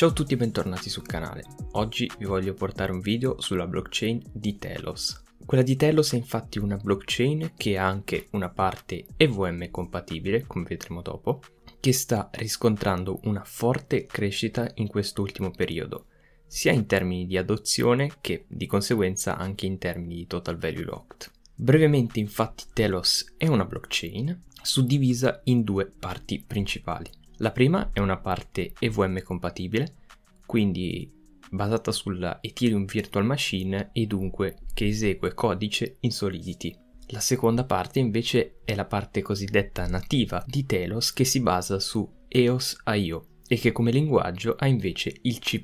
Ciao a tutti e bentornati sul canale. Oggi vi voglio portare un video sulla blockchain di Telos. Quella di Telos è infatti una blockchain che ha anche una parte EVM compatibile, come vedremo dopo, che sta riscontrando una forte crescita in quest'ultimo periodo, sia in termini di adozione che di conseguenza anche in termini di total value locked. Brevemente infatti Telos è una blockchain suddivisa in due parti principali. La prima è una parte EVM compatibile, quindi basata sulla Ethereum Virtual Machine e dunque che esegue codice in Solidity. La seconda parte invece è la parte cosiddetta nativa di Telos che si basa su EOS.io e che come linguaggio ha invece il C++.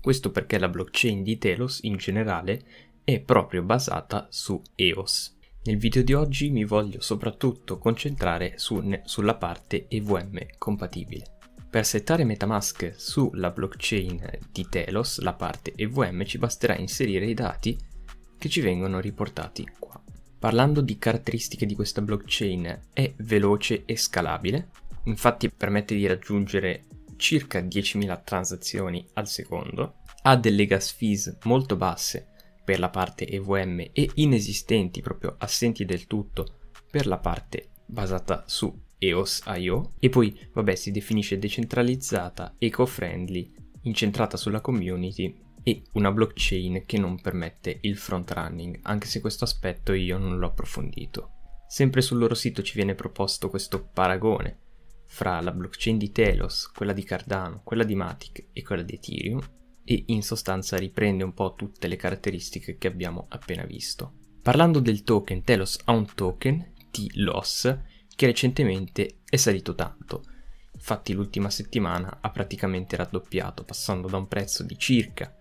Questo perché la blockchain di Telos in generale è proprio basata su EOS. Nel video di oggi mi voglio soprattutto concentrare su, sulla parte EVM compatibile. Per settare Metamask sulla blockchain di Telos, la parte EVM, ci basterà inserire i dati che ci vengono riportati qua. Parlando di caratteristiche di questa blockchain, è veloce e scalabile, infatti permette di raggiungere circa 10.000 transazioni al secondo, ha delle gas fees molto basse per la parte EVM e inesistenti, proprio assenti del tutto, per la parte basata su EOS IO. E poi, vabbè, si definisce decentralizzata, eco-friendly, incentrata sulla community e una blockchain che non permette il front running, anche se questo aspetto io non l'ho approfondito. Sempre sul loro sito ci viene proposto questo paragone fra la blockchain di Telos, quella di Cardano, quella di Matic e quella di Ethereum, e in sostanza riprende un po' tutte le caratteristiche che abbiamo appena visto. Parlando del token, Telos ha un token, T-Loss, che recentemente è salito tanto. Infatti l'ultima settimana ha praticamente raddoppiato, passando da un prezzo di circa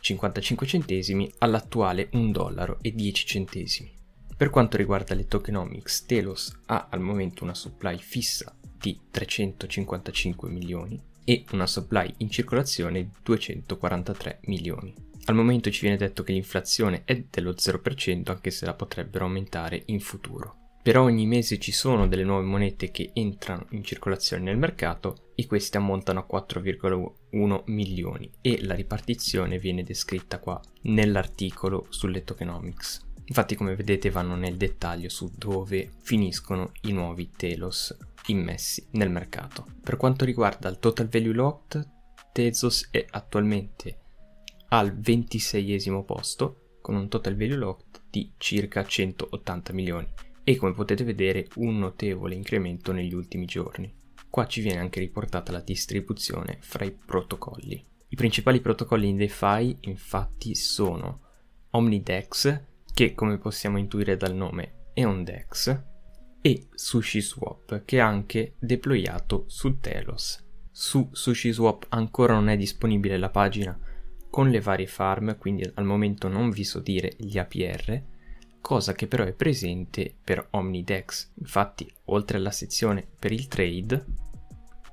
55 centesimi all'attuale 1 dollaro e 10 centesimi. Per quanto riguarda le tokenomics, Telos ha al momento una supply fissa di 355 milioni, e una supply in circolazione di 243 milioni. Al momento ci viene detto che l'inflazione è dello 0% anche se la potrebbero aumentare in futuro. Per ogni mese ci sono delle nuove monete che entrano in circolazione nel mercato e queste ammontano a 4,1 milioni e la ripartizione viene descritta qua nell'articolo sulle tokenomics. Infatti come vedete vanno nel dettaglio su dove finiscono i nuovi Telos immessi nel mercato. Per quanto riguarda il total value locked, Tezos è attualmente al 26 esimo posto con un total value locked di circa 180 milioni e come potete vedere un notevole incremento negli ultimi giorni. Qua ci viene anche riportata la distribuzione fra i protocolli. I principali protocolli in DeFi infatti sono OmniDex, che come possiamo intuire dal nome è un DEX, e SushiSwap che è anche deployato su Telos. Su SushiSwap ancora non è disponibile la pagina con le varie farm, quindi al momento non vi so dire gli APR, cosa che però è presente per OmniDex. Infatti, oltre alla sezione per il trade,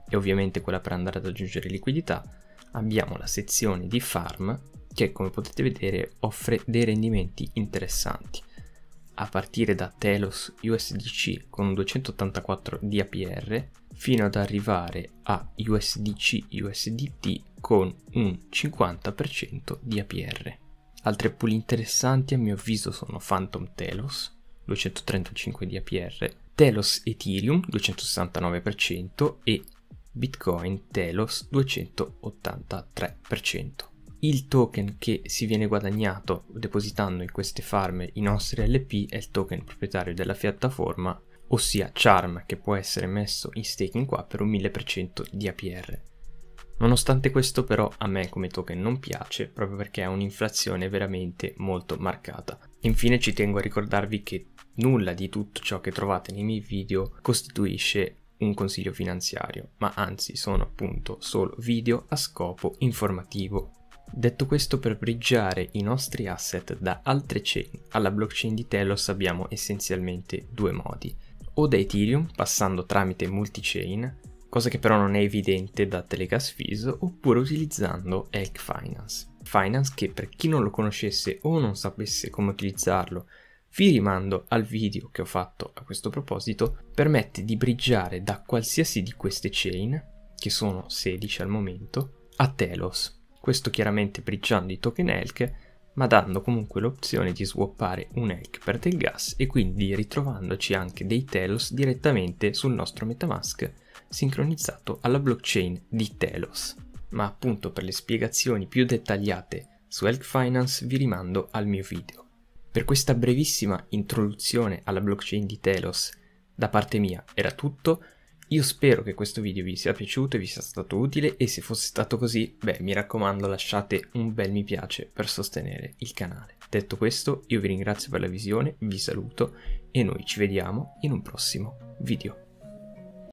e ovviamente quella per andare ad aggiungere liquidità, abbiamo la sezione di farm che come potete vedere offre dei rendimenti interessanti a partire da Telos USDC con 284 di APR fino ad arrivare a USDC USDT con un 50% di APR. Altre pool interessanti a mio avviso sono Phantom Telos 235 di APR, Telos Ethereum 269% e Bitcoin Telos 283% il token che si viene guadagnato depositando in queste farm i nostri LP è il token proprietario della piattaforma, ossia Charm, che può essere messo in staking qua per un 1000% di APR. Nonostante questo però a me come token non piace proprio perché ha un'inflazione veramente molto marcata. Infine ci tengo a ricordarvi che nulla di tutto ciò che trovate nei miei video costituisce un consiglio finanziario, ma anzi sono appunto solo video a scopo informativo. Detto questo, per bridgiare i nostri asset da altre chain alla blockchain di Telos abbiamo essenzialmente due modi. O da Ethereum, passando tramite multi-chain, cosa che però non è evidente da Telegas Fees, oppure utilizzando EC Finance. Finance che per chi non lo conoscesse o non sapesse come utilizzarlo, vi rimando al video che ho fatto a questo proposito, permette di bridgiare da qualsiasi di queste chain, che sono 16 al momento, a Telos questo chiaramente bridgeando i token ELK, ma dando comunque l'opzione di swappare un ELK per del gas e quindi ritrovandoci anche dei Telos direttamente sul nostro Metamask sincronizzato alla blockchain di Telos. Ma appunto per le spiegazioni più dettagliate su ELK Finance vi rimando al mio video. Per questa brevissima introduzione alla blockchain di Telos da parte mia era tutto, io spero che questo video vi sia piaciuto e vi sia stato utile e se fosse stato così, beh mi raccomando lasciate un bel mi piace per sostenere il canale. Detto questo, io vi ringrazio per la visione, vi saluto e noi ci vediamo in un prossimo video.